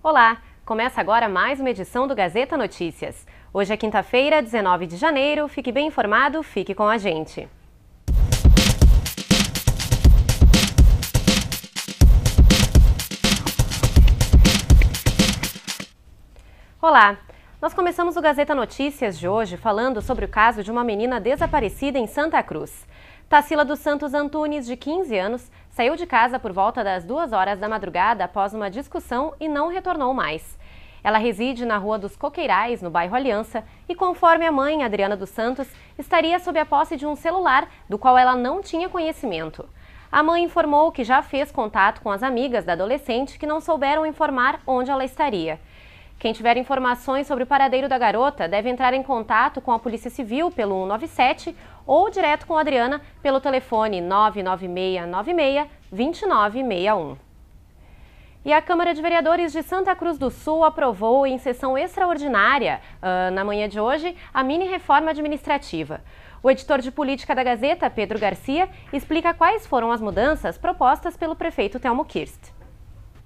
Olá, começa agora mais uma edição do Gazeta Notícias. Hoje é quinta-feira, 19 de janeiro. Fique bem informado, fique com a gente. Olá, nós começamos o Gazeta Notícias de hoje falando sobre o caso de uma menina desaparecida em Santa Cruz. Tacila dos Santos Antunes, de 15 anos, saiu de casa por volta das duas horas da madrugada após uma discussão e não retornou mais. Ela reside na Rua dos Coqueirais, no bairro Aliança, e conforme a mãe, Adriana dos Santos, estaria sob a posse de um celular do qual ela não tinha conhecimento. A mãe informou que já fez contato com as amigas da adolescente que não souberam informar onde ela estaria. Quem tiver informações sobre o paradeiro da garota deve entrar em contato com a Polícia Civil pelo 197 ou direto com a Adriana pelo telefone 99696 2961. E a Câmara de Vereadores de Santa Cruz do Sul aprovou em sessão extraordinária, uh, na manhã de hoje, a mini-reforma administrativa. O editor de política da Gazeta, Pedro Garcia, explica quais foram as mudanças propostas pelo prefeito Telmo Kirst.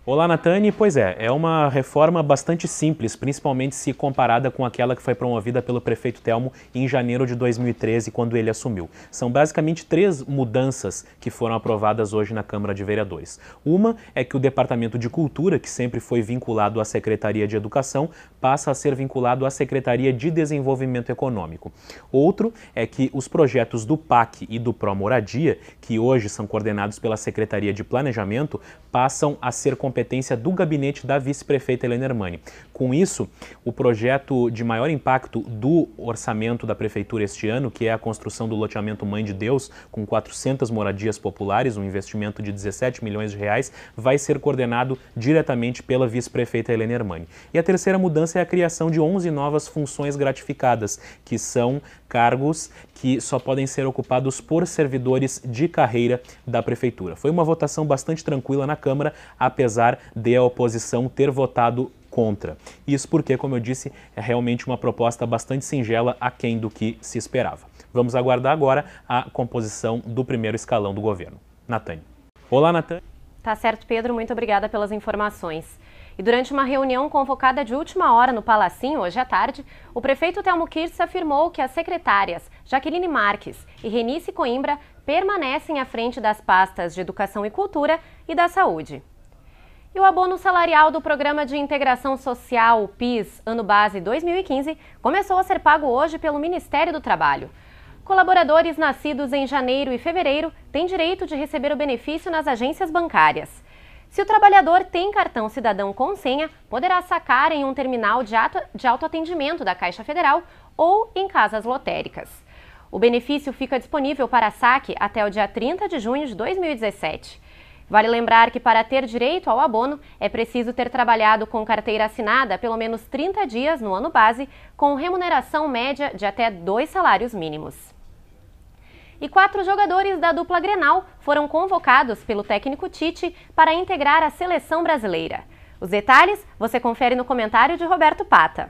Olá, Natane. Pois é, é uma reforma bastante simples, principalmente se comparada com aquela que foi promovida pelo prefeito Telmo em janeiro de 2013, quando ele assumiu. São basicamente três mudanças que foram aprovadas hoje na Câmara de Vereadores. Uma é que o Departamento de Cultura, que sempre foi vinculado à Secretaria de Educação, passa a ser vinculado à Secretaria de Desenvolvimento Econômico. Outro é que os projetos do PAC e do Promoradia, Moradia, que hoje são coordenados pela Secretaria de Planejamento, passam a ser competência do gabinete da vice-prefeita Helena Hermani. Com isso, o projeto de maior impacto do orçamento da prefeitura este ano, que é a construção do loteamento Mãe de Deus, com 400 moradias populares, um investimento de 17 milhões de reais, vai ser coordenado diretamente pela vice-prefeita Helena Hermani. E a terceira mudança é a criação de 11 novas funções gratificadas, que são cargos que só podem ser ocupados por servidores de carreira da Prefeitura. Foi uma votação bastante tranquila na Câmara, apesar de a oposição ter votado contra. Isso porque, como eu disse, é realmente uma proposta bastante singela aquém do que se esperava. Vamos aguardar agora a composição do primeiro escalão do governo. Natane. Olá, Natane. Tá certo, Pedro. Muito obrigada pelas informações. E durante uma reunião convocada de última hora no Palacinho, hoje à tarde, o prefeito Telmo Kirtz afirmou que as secretárias Jaqueline Marques e Renice Coimbra permanecem à frente das pastas de Educação e Cultura e da Saúde. E o abono salarial do Programa de Integração Social, PIS, ano base 2015, começou a ser pago hoje pelo Ministério do Trabalho. Colaboradores nascidos em janeiro e fevereiro têm direito de receber o benefício nas agências bancárias. Se o trabalhador tem cartão cidadão com senha, poderá sacar em um terminal de, ato, de autoatendimento da Caixa Federal ou em casas lotéricas. O benefício fica disponível para saque até o dia 30 de junho de 2017. Vale lembrar que para ter direito ao abono é preciso ter trabalhado com carteira assinada pelo menos 30 dias no ano base, com remuneração média de até dois salários mínimos e quatro jogadores da dupla Grenal foram convocados pelo técnico Tite para integrar a seleção brasileira. Os detalhes você confere no comentário de Roberto Pata.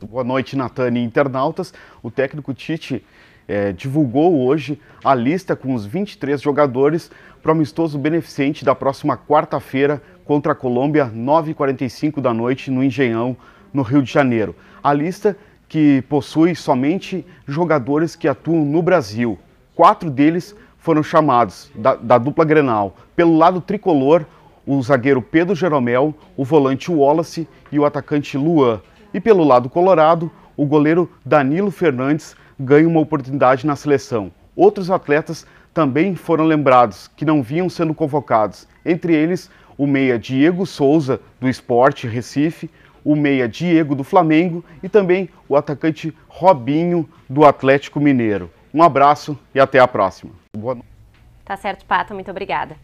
Boa noite, Natane e internautas. O técnico Tite é, divulgou hoje a lista com os 23 jogadores para o amistoso beneficente da próxima quarta-feira contra a Colômbia, 9h45 da noite, no Engenhão, no Rio de Janeiro. A lista que possui somente jogadores que atuam no Brasil quatro deles foram chamados da, da dupla Grenal. Pelo lado tricolor, o zagueiro Pedro Jeromel, o volante Wallace e o atacante Luan. E pelo lado colorado, o goleiro Danilo Fernandes ganha uma oportunidade na seleção. Outros atletas também foram lembrados, que não vinham sendo convocados. Entre eles, o meia Diego Souza, do Esporte Recife, o meia Diego do Flamengo e também o atacante Robinho, do Atlético Mineiro. Um abraço e até a próxima. Boa noite. Tá certo, Pato, muito obrigada.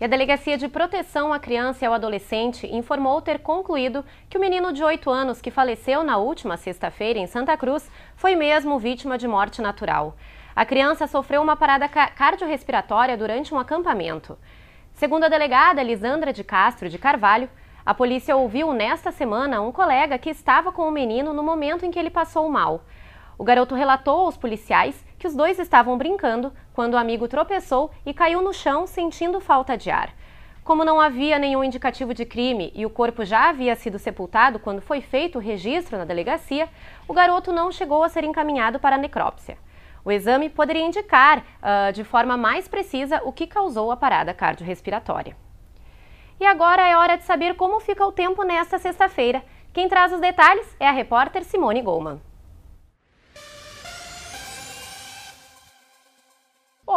E a Delegacia de Proteção à Criança e ao Adolescente informou ter concluído que o menino de 8 anos que faleceu na última sexta-feira em Santa Cruz foi mesmo vítima de morte natural. A criança sofreu uma parada cardiorrespiratória durante um acampamento. Segundo a delegada Lisandra de Castro de Carvalho, a polícia ouviu nesta semana um colega que estava com o menino no momento em que ele passou mal. O garoto relatou aos policiais que os dois estavam brincando quando o amigo tropeçou e caiu no chão sentindo falta de ar. Como não havia nenhum indicativo de crime e o corpo já havia sido sepultado quando foi feito o registro na delegacia, o garoto não chegou a ser encaminhado para a necrópsia. O exame poderia indicar, uh, de forma mais precisa, o que causou a parada cardiorrespiratória. E agora é hora de saber como fica o tempo nesta sexta-feira. Quem traz os detalhes é a repórter Simone Goldman.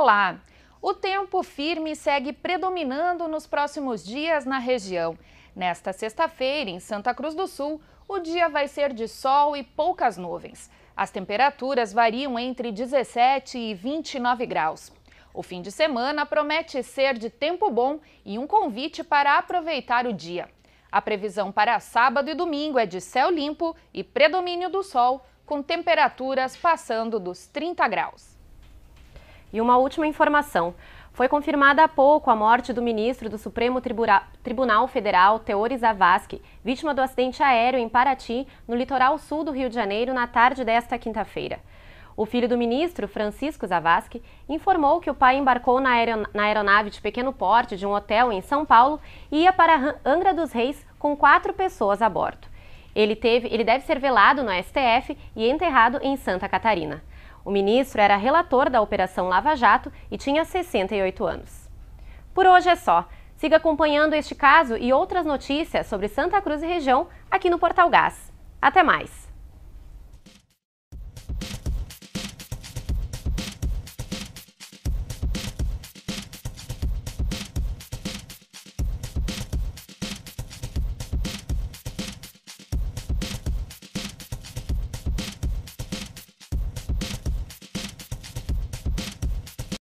Olá! O tempo firme segue predominando nos próximos dias na região. Nesta sexta-feira, em Santa Cruz do Sul, o dia vai ser de sol e poucas nuvens. As temperaturas variam entre 17 e 29 graus. O fim de semana promete ser de tempo bom e um convite para aproveitar o dia. A previsão para sábado e domingo é de céu limpo e predomínio do sol, com temperaturas passando dos 30 graus. E uma última informação. Foi confirmada há pouco a morte do ministro do Supremo Tribunal Federal, Teori Zavascki, vítima do acidente aéreo em Paraty, no litoral sul do Rio de Janeiro, na tarde desta quinta-feira. O filho do ministro, Francisco Zavascki, informou que o pai embarcou na, na aeronave de pequeno porte de um hotel em São Paulo e ia para Angra dos Reis com quatro pessoas a bordo. Ele, teve, ele deve ser velado no STF e enterrado em Santa Catarina. O ministro era relator da Operação Lava Jato e tinha 68 anos. Por hoje é só. Siga acompanhando este caso e outras notícias sobre Santa Cruz e região aqui no Portal Gás. Até mais!